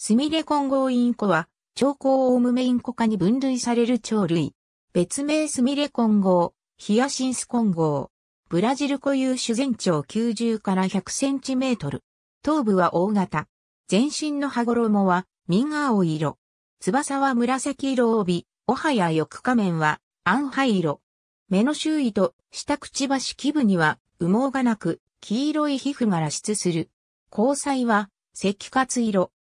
スミレ混合インコは、長高オウムメインコ科に分類される鳥類。別名スミレ混合、ヒアシンス混合。ブラジル固有種全長90から100センチメートル。頭部は大型。全身の羽衣は、民青色。翼は紫色帯おはや翼下面は、暗灰色。目の周囲と下くちばし基部には羽毛がなく、黄色い皮膚が露出する。交際は、赤活色。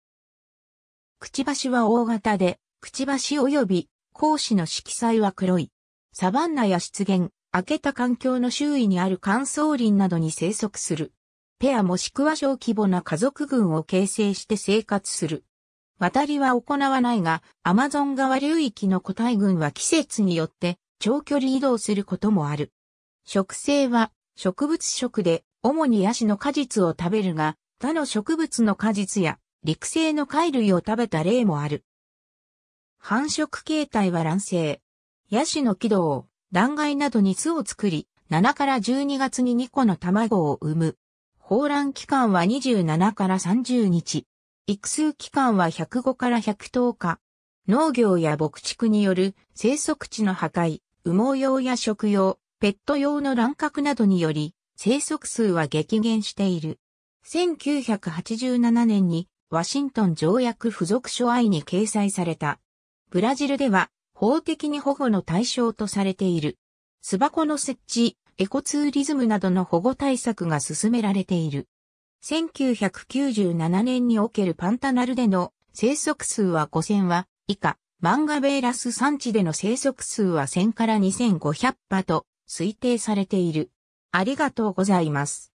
くちばしは大型で、くちばし及び、講師の色彩は黒い。サバンナや湿原、開けた環境の周囲にある乾燥林などに生息する。ペアもしくは小規模な家族群を形成して生活する。渡りは行わないが、アマゾン川流域の個体群は季節によって長距離移動することもある。植生は植物食で、主にヤシの果実を食べるが、他の植物の果実や陸生の貝類を食べた例もある。繁殖形態は卵生。ヤシの軌道、断崖などに巣を作り、7から12月に2個の卵を産む。放卵期間は27から30日。育数期間は105から110日。農業や牧畜による生息地の破壊、羽毛用や食用、ペット用の乱獲などにより、生息数は激減している。1987年にワシントン条約付属書愛に掲載された。ブラジルでは法的に保護の対象とされている。巣箱の設置、エコツーリズムなどの保護対策が進められている。1997年におけるパンタナルでの生息数は5000羽以下、マンガベーラス産地での生息数は1000から2500羽と推定されている。ありがとうございます。